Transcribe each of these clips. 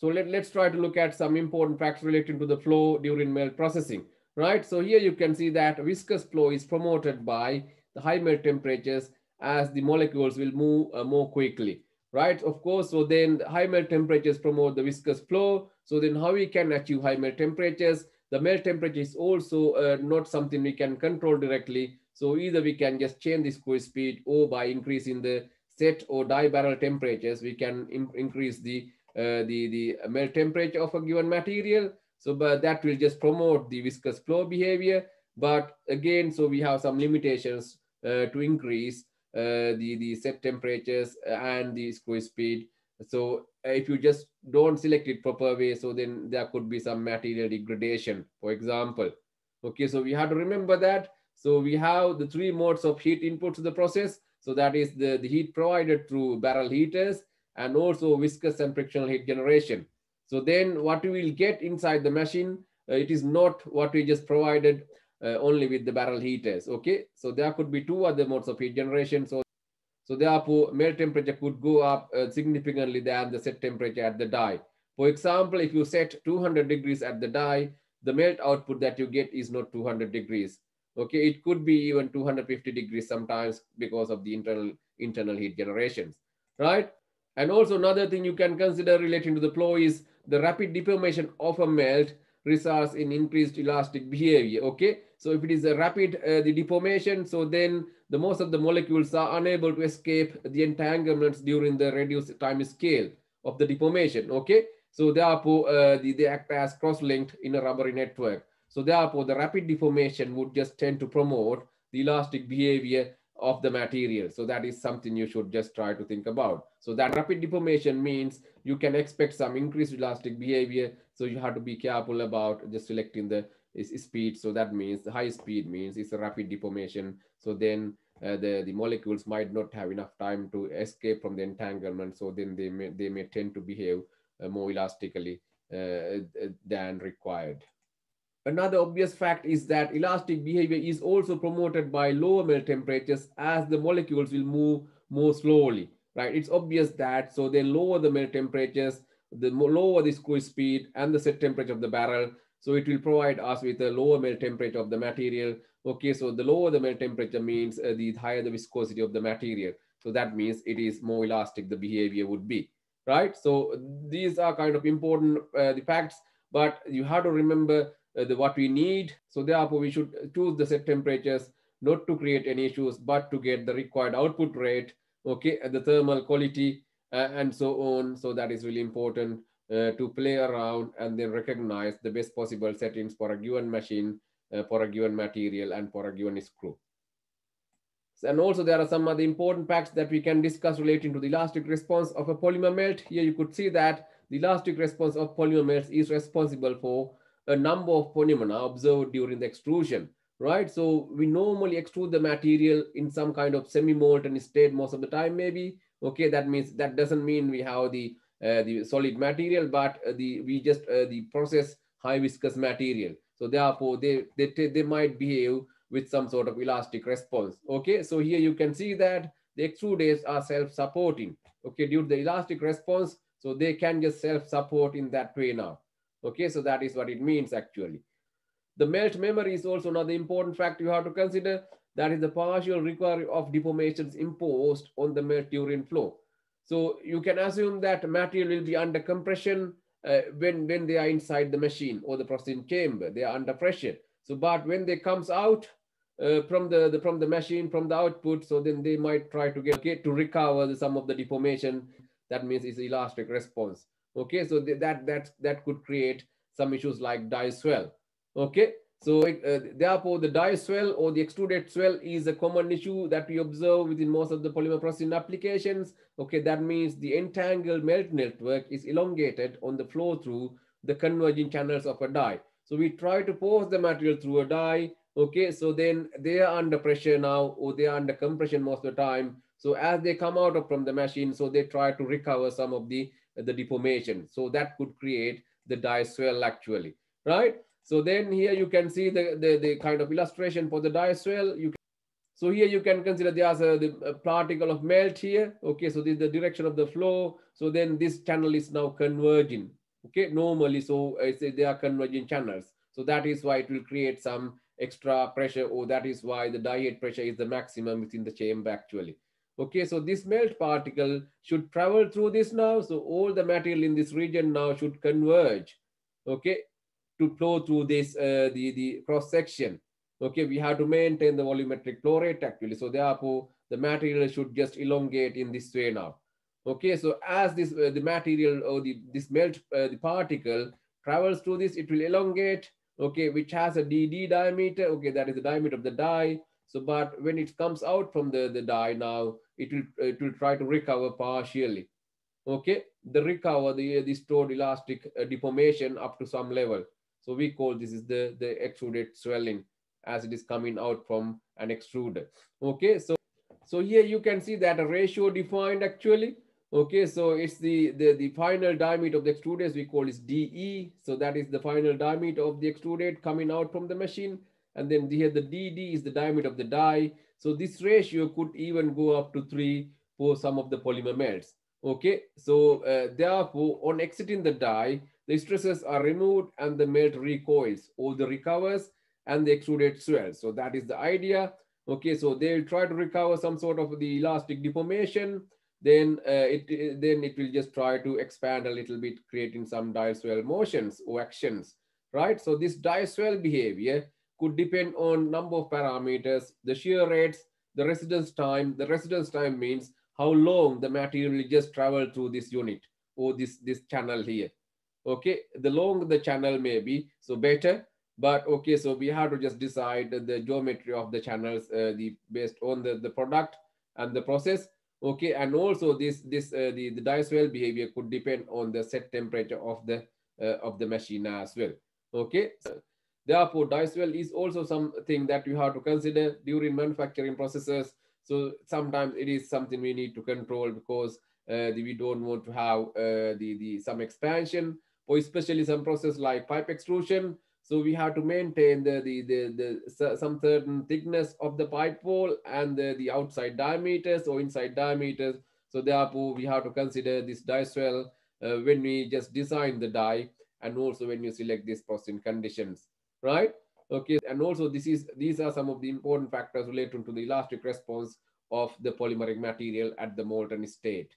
So let, let's try to look at some important facts relating to the flow during melt processing, right? So here you can see that viscous flow is promoted by the high melt temperatures as the molecules will move uh, more quickly, right? Of course, so then high melt temperatures promote the viscous flow. So then how we can achieve high melt temperatures? The melt temperature is also uh, not something we can control directly. So either we can just change the squeeze speed or by increasing the set or die barrel temperatures, we can increase the uh, the, the melt temperature of a given material. So but that will just promote the viscous flow behavior. But again, so we have some limitations uh, to increase uh, the, the set temperatures and the screw speed. So uh, if you just don't select it proper way, so then there could be some material degradation, for example. Okay, so we have to remember that. So we have the three modes of heat input to the process. So that is the, the heat provided through barrel heaters, and also viscous and frictional heat generation. So then what we will get inside the machine, uh, it is not what we just provided uh, only with the barrel heaters, okay? So there could be two other modes of heat generation. So, so therefore, melt temperature could go up uh, significantly than the set temperature at the die. For example, if you set 200 degrees at the die, the melt output that you get is not 200 degrees. Okay, it could be even 250 degrees sometimes because of the internal internal heat generations, right? And also another thing you can consider relating to the flow is the rapid deformation of a melt results in increased elastic behavior, okay? So if it is a rapid uh, the deformation, so then the most of the molecules are unable to escape the entanglements during the reduced time scale of the deformation, okay? So therefore, uh, the, they act as cross-linked in a rubbery network. So therefore, the rapid deformation would just tend to promote the elastic behavior of the material. So that is something you should just try to think about. So that rapid deformation means you can expect some increased elastic behavior. So you have to be careful about just selecting the speed. So that means the high speed means it's a rapid deformation. So then uh, the, the molecules might not have enough time to escape from the entanglement. So then they may, they may tend to behave uh, more elastically uh, uh than required. Another obvious fact is that elastic behavior is also promoted by lower melt temperatures as the molecules will move more slowly, right? It's obvious that, so they lower the melt temperatures, the lower the squeeze speed and the set temperature of the barrel. So it will provide us with a lower melt temperature of the material. Okay, so the lower the melt temperature means uh, the higher the viscosity of the material. So that means it is more elastic the behavior would be, right? So these are kind of important uh, the facts, but you have to remember uh, the, what we need. So therefore, we should choose the set temperatures not to create any issues, but to get the required output rate, okay, the thermal quality, uh, and so on. So that is really important uh, to play around and then recognize the best possible settings for a given machine, uh, for a given material, and for a given screw. And also there are some other important facts that we can discuss relating to the elastic response of a polymer melt. Here you could see that the elastic response of polymer melts is responsible for a number of polymers observed during the extrusion, right? So we normally extrude the material in some kind of semi-molten state most of the time, maybe. Okay, that means that doesn't mean we have the uh, the solid material, but the we just uh, the process high viscous material. So therefore, they they they might behave with some sort of elastic response. Okay, so here you can see that the extruders are self-supporting. Okay, due to the elastic response, so they can just self-support in that way now. Okay, so that is what it means actually. The melt memory is also another important factor you have to consider. That is the partial require of deformations imposed on the melt during flow. So you can assume that material will be under compression uh, when, when they are inside the machine or the processing chamber, they are under pressure. So, but when they comes out uh, from the, the, from the machine, from the output, so then they might try to get, get to recover the, some of the deformation. That means it's elastic response. Okay, so that that that could create some issues like die swell. Okay, so it, uh, therefore the die swell or the extruded swell is a common issue that we observe within most of the polymer processing applications. Okay, that means the entangled melt network is elongated on the flow through the converging channels of a die. So we try to force the material through a die. Okay, so then they are under pressure now or they are under compression most of the time. So as they come out of from the machine, so they try to recover some of the the deformation. So that could create the diaswell actually, right? So then here you can see the, the, the kind of illustration for the diaswell. You can, so here you can consider there's a, the particle of melt here. Okay, so this is the direction of the flow. So then this channel is now converging. Okay, normally, so it's, they are converging channels. So that is why it will create some extra pressure or that is why the diet pressure is the maximum within the chamber actually. Okay, so this melt particle should travel through this now. So all the material in this region now should converge, okay, to flow through this, uh, the, the cross section. Okay, we have to maintain the volumetric flow rate actually. So therefore, the material should just elongate in this way now. Okay, so as this uh, the material or the this melt uh, the particle travels through this, it will elongate. Okay, which has a dd diameter. Okay, that is the diameter of the die. So, but when it comes out from the, the dye now, it will, it will try to recover partially. Okay, the recover, the, the stored elastic uh, deformation up to some level. So we call this is the, the extruded swelling as it is coming out from an extruder. Okay, so, so here you can see that a ratio defined actually. Okay, so it's the, the, the final diameter of the extruders we call is DE. So that is the final diameter of the extruded coming out from the machine. And then here the DD is the diameter of the die. So this ratio could even go up to three for some of the polymer melts. Okay, so uh, therefore on exiting the die, the stresses are removed and the melt recoils or the recovers and the extruded swells. So that is the idea. Okay, so they will try to recover some sort of the elastic deformation. Then uh, it uh, then it will just try to expand a little bit, creating some die swell motions or actions, right? So this die swell behavior could depend on number of parameters, the shear rates, the residence time. The residence time means how long the material just travel through this unit or this, this channel here. Okay, the long the channel may be, so better. But okay, so we have to just decide the geometry of the channels uh, the, based on the, the product and the process. Okay, and also this this uh, the, the die swell behavior could depend on the set temperature of the uh, of the machine as well. Okay. So, Therefore, die swell is also something that you have to consider during manufacturing processes. So sometimes it is something we need to control because uh, the, we don't want to have uh, the, the some expansion or especially some process like pipe extrusion. So we have to maintain the, the, the, the some certain thickness of the pipe wall and the, the outside diameters or inside diameters. So therefore we have to consider this die swell uh, when we just design the die and also when you select these processing conditions right? Okay, and also this is these are some of the important factors related to the elastic response of the polymeric material at the molten state.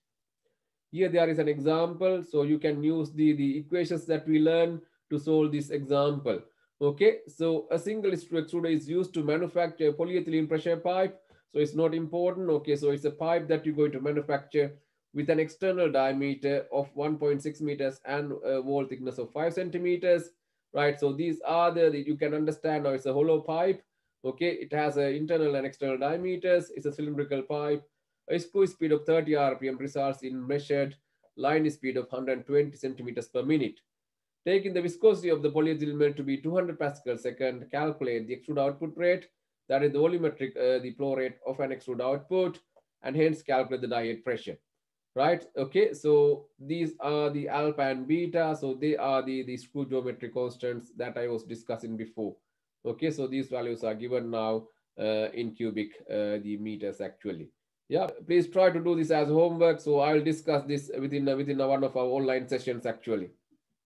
Here there is an example, so you can use the, the equations that we learn to solve this example. Okay, so a single stress extruder is used to manufacture a polyethylene pressure pipe. So it's not important. Okay, so it's a pipe that you're going to manufacture with an external diameter of 1.6 meters and a uh, wall thickness of 5 centimeters right? So these are the, you can understand, Now it's a hollow pipe, okay? It has an internal and external diameters. It's a cylindrical pipe. A screw speed of 30 RPM results in measured line speed of 120 centimeters per minute. Taking the viscosity of the polyethylene melt to be 200 pascal second, calculate the extrude output rate, that is the volumetric, uh, the flow rate of an extrude output, and hence calculate the diet pressure right? Okay, so these are the alpha and beta. So they are the, the screw geometry constants that I was discussing before. Okay, so these values are given now uh, in cubic uh, the meters actually. Yeah, please try to do this as homework. So I'll discuss this within, within one of our online sessions actually.